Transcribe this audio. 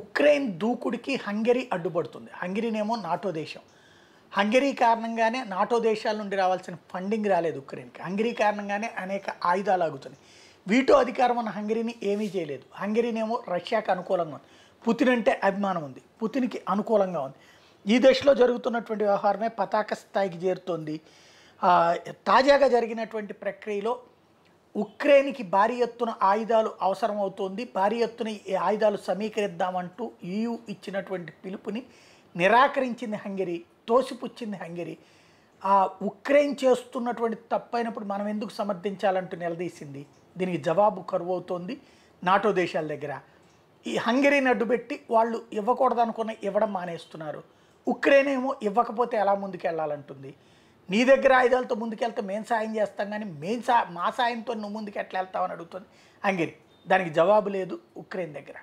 Ukraine దూకుడికి Hungary అడ్డుపడుతుంది హంగరీనేమో నాటో దేశం హంగరీ కారణంగానే నాటో దేశాల నుండి రావాల్సిన ఫండింగ్ రాలేదు ఉక్రెయిన్కి హంగరీ కారణంగానే అనేక ఆయుధాలు ఆగుతున్నాయి వీటో అధికారం ఉన్న హంగరీని ఏమీ చేయలేదు హంగరీనేమో రష్యాకి అనుకూలంగా ఉంది పుతిన్ అంటే అభిమానం ఉంది పుతిన్కి అనుకూలంగా ఉంది ఈ దశలో జరుగుతున్నటువంటి వ్యవహారమే పతాక స్థాయికి చేరుతోంది తాజాగా జరిగినటువంటి ప్రక్రియలో ఉక్రెయిన్కి భారీ ఎత్తున ఆయుధాలు అవసరమవుతోంది భారీ ఎత్తున ఈ ఆయుధాలు సమీకరిద్దామంటూ ఈయు e ఇచ్చినటువంటి పిలుపుని నిరాకరించింది హంగరీ తోసిపుచ్చింది హంగరీ ఆ ఉక్రెయిన్ చేస్తున్నటువంటి తప్పైనప్పుడు మనం ఎందుకు సమర్థించాలంటూ నిలదీసింది దీనికి జవాబు కరువు అవుతోంది నాటో దేశాల దగ్గర ఈ హంగరీని అడ్డుపెట్టి వాళ్ళు ఇవ్వకూడదనుకున్న ఇవ్వడం మానేస్తున్నారు ఉక్రెయిన్ ఏమో ఇవ్వకపోతే ఎలా ముందుకెళ్ళాలంటుంది నీ దగ్గర ఆయుధాలతో ముందుకెళ్తే మేము సాయం చేస్తాం కానీ మేము సా మా సాయంతో నువ్వు ముందుకు ఎట్లా వెళ్తావని అడుగుతుంది అంగిరి దానికి జవాబు లేదు ఉక్రెయిన్ దగ్గర